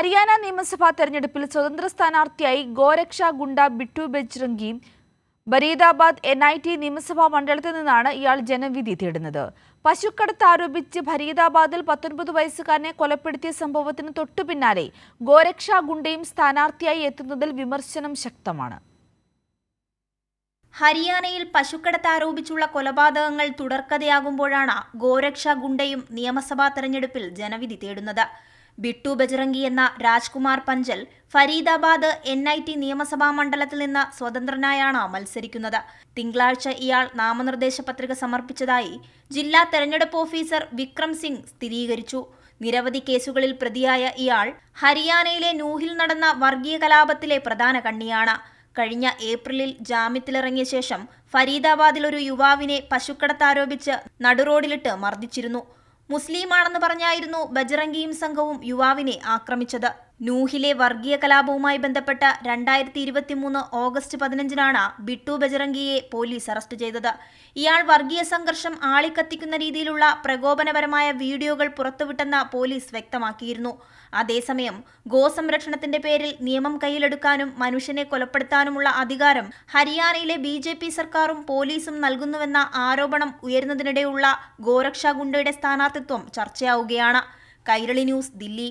ഹരിയാന നിയമസഭാ തെരഞ്ഞെടുപ്പിൽ സ്വതന്ത്ര സ്ഥാനാർത്ഥിയായി ഗോരക്ഷ ഗുണ്ട ബിട്ടു ബജ്രംഗിയും ബരീദാബാദ് എൻ ഐ ടി നിയമസഭാ മണ്ഡലത്തിൽ നിന്നാണ് ഇയാൾ ജനവിധി തേടുന്നത് പശുക്കടത്ത് ആരോപിച്ച് ഫരീദാബാദിൽ പത്തൊൻപത് വയസ്സുകാരനെ കൊലപ്പെടുത്തിയ സംഭവത്തിന് തൊട്ടു പിന്നാലെ ഗോരക്ഷ ഗുണ്ടയും സ്ഥാനാർത്ഥിയായി എത്തുന്നതിൽ വിമർശനം ശക്തമാണ് ഹരിയാനയിൽ പശുക്കടത്ത് ആരോപിച്ചുള്ള കൊലപാതകങ്ങൾ തുടർക്കഥയാകുമ്പോഴാണ് ഗോരക്ഷ ഗുണ്ടയും നിയമസഭാ തെരഞ്ഞെടുപ്പിൽ ജനവിധി തേടുന്നത് ബിട്ടു ബജറംഗി എന്ന Rajkumar Panchal Faridabad N I T നിയമസഭാ മണ്ഡലത്തിൽ നിന്ന് സ്വതന്ത്രനായാണ് മത്സരിക്കുന്നത് തിങ്കളാഴ്ച ഇയാൾ നാമനിർദ്ദേശ പത്രിക സമർപ്പിച്ചതായി ജില്ലാ തെരഞ്ഞെടുപ്പ് ഓഫീസർ വിക്രം സിംഗ് സ്ഥിരീകരിച്ചു നിരവധി കേസുകളിൽ പ്രതിയായ ഇയാൾ ഹരിയാനയിലെ നൂഹിൽ നടന്ന വർഗീയ കലാപത്തിലെ പ്രധാന കണ്ണിയാണ് കഴിഞ്ഞ ഏപ്രിലിൽ ജാമ്യത്തിലിറങ്ങിയ ശേഷം ഫരീദാബാദിൽ ഒരു യുവാവിനെ പശുക്കടത്താരോപിച്ച് നടുറോഡിലിട്ട് മർദ്ദിച്ചിരുന്നു മുസ്ലിമാണെന്ന് പറഞ്ഞായിരുന്നു ബജറംഗിയും സംഘവും യുവാവിനെ ആക്രമിച്ചത് നൂഹിലെ വർഗീയ കലാപവുമായി ബന്ധപ്പെട്ട രണ്ടായിരത്തി ഇരുപത്തിമൂന്ന് ഓഗസ്റ്റ് പതിനഞ്ചിനാണ് ബിട്ടു ബജറംഗിയെ പോലീസ് അറസ്റ്റ് ചെയ്തത് ഇയാൾ വർഗീയ സംഘർഷം ആളിക്കത്തിക്കുന്ന രീതിയിലുള്ള പ്രകോപനപരമായ വീഡിയോകൾ പുറത്തുവിട്ടെന്ന് പോലീസ് വ്യക്തമാക്കിയിരുന്നു അതേസമയം ഗോസംരക്ഷണത്തിന്റെ പേരിൽ നിയമം കയ്യിലെടുക്കാനും മനുഷ്യനെ കൊലപ്പെടുത്താനുമുള്ള അധികാരം ഹരിയാനയിലെ ബി ജെ പി സർക്കാരും പോലീസും നൽകുന്നുവെന്ന ആരോപണം ഉയരുന്നതിനിടെയുള്ള ഗോരക്ഷാ ഗുണ്ടയുടെ സ്ഥാനാർത്ഥിത്വം ചർച്ചയാവുകയാണ് കൈരളി ന്യൂസ് ദില്ലി